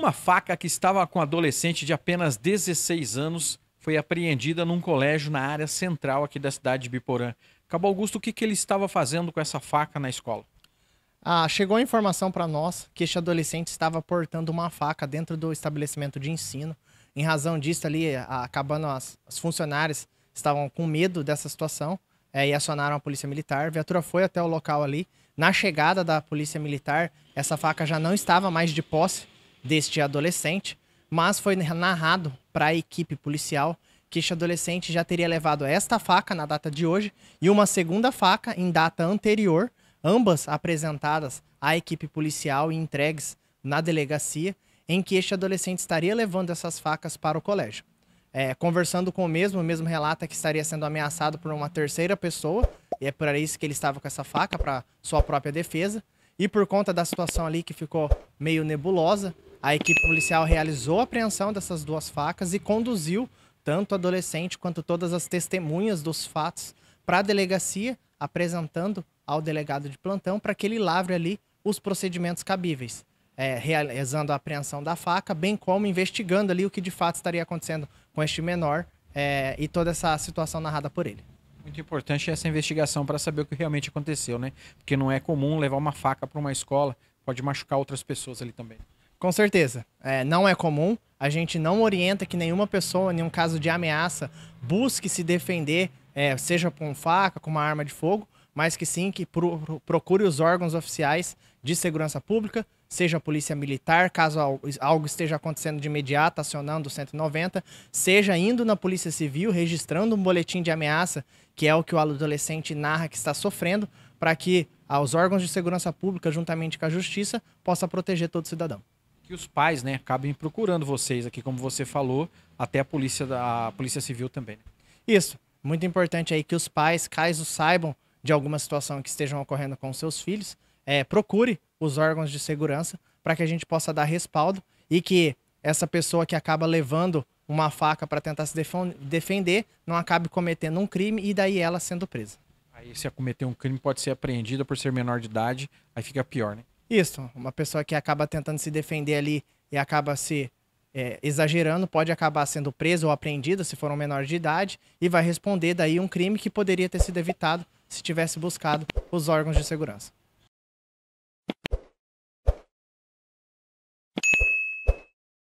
Uma faca que estava com um adolescente de apenas 16 anos foi apreendida num colégio na área central aqui da cidade de Biporã. Cabo Augusto, o que, que ele estava fazendo com essa faca na escola? Ah, chegou a informação para nós que este adolescente estava portando uma faca dentro do estabelecimento de ensino. Em razão disso, ali, acabando as, as funcionárias estavam com medo dessa situação é, e acionaram a polícia militar. A viatura foi até o local ali. Na chegada da polícia militar, essa faca já não estava mais de posse deste adolescente, mas foi narrado para a equipe policial que este adolescente já teria levado esta faca na data de hoje e uma segunda faca em data anterior, ambas apresentadas à equipe policial e entregues na delegacia, em que este adolescente estaria levando essas facas para o colégio. É, conversando com o mesmo, o mesmo relata que estaria sendo ameaçado por uma terceira pessoa, e é por isso que ele estava com essa faca para sua própria defesa. E por conta da situação ali que ficou meio nebulosa, a equipe policial realizou a apreensão dessas duas facas e conduziu tanto o adolescente quanto todas as testemunhas dos fatos para a delegacia, apresentando ao delegado de plantão para que ele lavre ali os procedimentos cabíveis, é, realizando a apreensão da faca, bem como investigando ali o que de fato estaria acontecendo com este menor é, e toda essa situação narrada por ele. Muito importante essa investigação para saber o que realmente aconteceu, né? Porque não é comum levar uma faca para uma escola, pode machucar outras pessoas ali também. Com certeza. É, não é comum. A gente não orienta que nenhuma pessoa, nenhum caso de ameaça, busque se defender, é, seja com faca, com uma arma de fogo, mas que sim que pro, procure os órgãos oficiais de segurança pública, seja a polícia militar, caso algo esteja acontecendo de imediato, acionando o 190, seja indo na polícia civil, registrando um boletim de ameaça, que é o que o adolescente narra que está sofrendo, para que ah, os órgãos de segurança pública, juntamente com a justiça, possa proteger todo cidadão que os pais, né, acabem procurando vocês aqui, como você falou, até a polícia, a polícia civil também. Né? Isso. Muito importante aí que os pais, caso saibam de alguma situação que estejam ocorrendo com seus filhos, é, procure os órgãos de segurança para que a gente possa dar respaldo e que essa pessoa que acaba levando uma faca para tentar se defender não acabe cometendo um crime e daí ela sendo presa. Aí se cometer um crime pode ser apreendida por ser menor de idade, aí fica pior, né? Isso, uma pessoa que acaba tentando se defender ali e acaba se é, exagerando, pode acabar sendo preso ou apreendido se for um menor de idade e vai responder daí um crime que poderia ter sido evitado se tivesse buscado os órgãos de segurança.